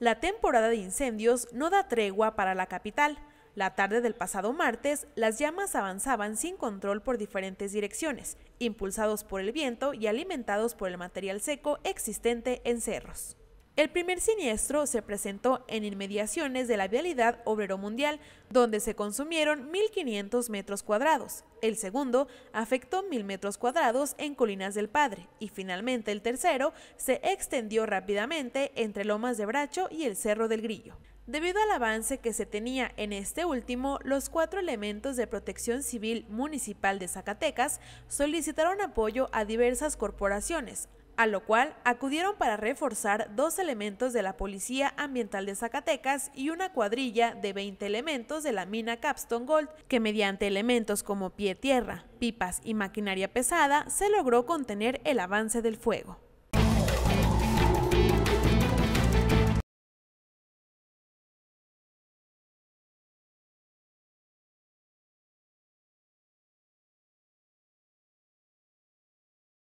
La temporada de incendios no da tregua para la capital. La tarde del pasado martes, las llamas avanzaban sin control por diferentes direcciones, impulsados por el viento y alimentados por el material seco existente en cerros. El primer siniestro se presentó en inmediaciones de la vialidad Obrero Mundial, donde se consumieron 1.500 metros cuadrados. El segundo afectó 1.000 metros cuadrados en Colinas del Padre y finalmente el tercero se extendió rápidamente entre Lomas de Bracho y el Cerro del Grillo. Debido al avance que se tenía en este último, los cuatro elementos de protección civil municipal de Zacatecas solicitaron apoyo a diversas corporaciones, a lo cual acudieron para reforzar dos elementos de la Policía Ambiental de Zacatecas y una cuadrilla de 20 elementos de la mina Capstone Gold, que mediante elementos como pie tierra, pipas y maquinaria pesada se logró contener el avance del fuego.